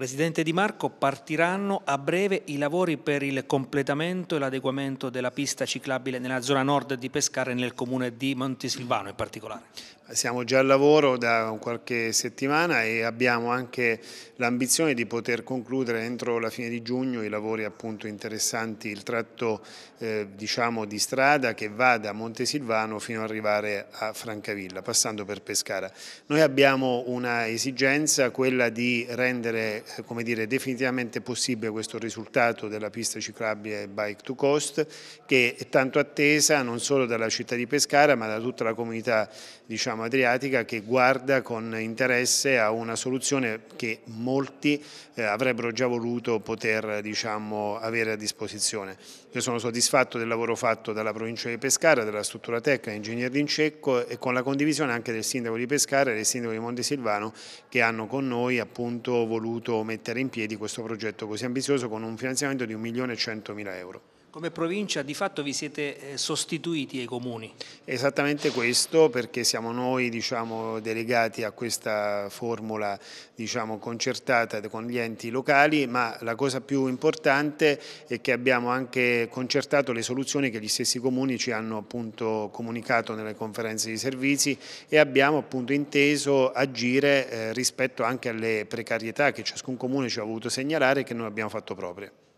Presidente Di Marco, partiranno a breve i lavori per il completamento e l'adeguamento della pista ciclabile nella zona nord di Pescara e nel comune di Montesilvano in particolare. Siamo già al lavoro da qualche settimana e abbiamo anche l'ambizione di poter concludere entro la fine di giugno i lavori appunto interessanti il tratto eh, diciamo di strada che va da Montesilvano fino ad arrivare a Francavilla, passando per Pescara. Noi abbiamo una esigenza, quella di rendere eh, come dire, definitivamente possibile questo risultato della pista ciclabile Bike to Coast che è tanto attesa non solo dalla città di Pescara ma da tutta la comunità diciamo, adriatica che guarda con interesse a una soluzione che molti eh, avrebbero già voluto poter diciamo, avere a disposizione. Io sono soddisfatto del lavoro fatto dalla provincia di Pescara, della struttura tecnica, ingegner D'Incecco e con la condivisione anche del sindaco di Pescara e del sindaco di Montesilvano che hanno con noi appunto voluto mettere in piedi questo progetto così ambizioso con un finanziamento di 1.100.000 euro. Come provincia di fatto vi siete eh, sostituiti ai comuni? Esattamente questo perché siamo noi diciamo, delegati a questa formula diciamo, concertata con gli enti locali ma la cosa più importante è che abbiamo anche concertato le soluzioni che gli stessi comuni ci hanno appunto comunicato nelle conferenze di servizi e abbiamo appunto inteso agire eh, rispetto anche alle precarietà che ciascun comune ci ha voluto segnalare e che noi abbiamo fatto proprie.